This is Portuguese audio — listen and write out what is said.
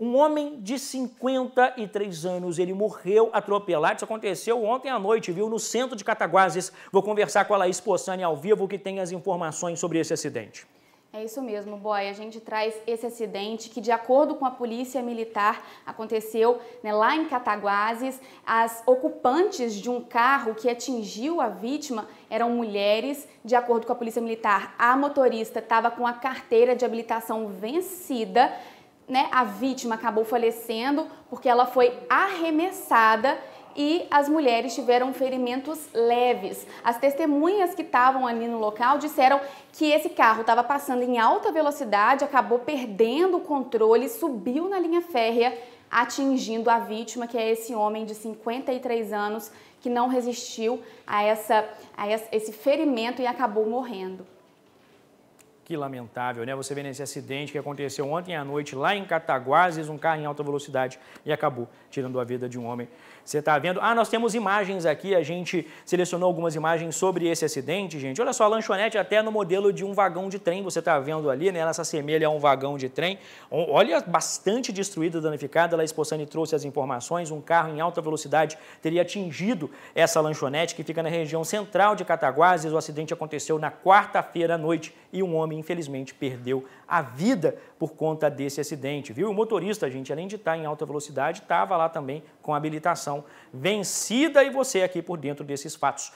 Um homem de 53 anos, ele morreu atropelado. Isso aconteceu ontem à noite, viu, no centro de Cataguases. Vou conversar com a Laís Poçani ao vivo, que tem as informações sobre esse acidente. É isso mesmo, Boy. A gente traz esse acidente que, de acordo com a polícia militar, aconteceu né, lá em Cataguases. As ocupantes de um carro que atingiu a vítima eram mulheres. De acordo com a polícia militar, a motorista estava com a carteira de habilitação vencida né, a vítima acabou falecendo porque ela foi arremessada e as mulheres tiveram ferimentos leves. As testemunhas que estavam ali no local disseram que esse carro estava passando em alta velocidade, acabou perdendo o controle, subiu na linha férrea, atingindo a vítima, que é esse homem de 53 anos que não resistiu a, essa, a esse ferimento e acabou morrendo. Que lamentável, né? Você vê nesse acidente que aconteceu ontem à noite lá em Cataguases, um carro em alta velocidade e acabou tirando a vida de um homem. Você está vendo? Ah, nós temos imagens aqui, a gente selecionou algumas imagens sobre esse acidente, gente. Olha só, a lanchonete até no modelo de um vagão de trem, você está vendo ali, né? Ela se assemelha a um vagão de trem. Olha, bastante destruída, danificada. Lá Espossani trouxe as informações, um carro em alta velocidade teria atingido essa lanchonete que fica na região central de Cataguases. O acidente aconteceu na quarta-feira à noite e um homem, infelizmente, perdeu a vida por conta desse acidente, viu? O motorista, gente, além de estar tá em alta velocidade, estava lá também com habilitação vencida e você aqui por dentro desses fatos.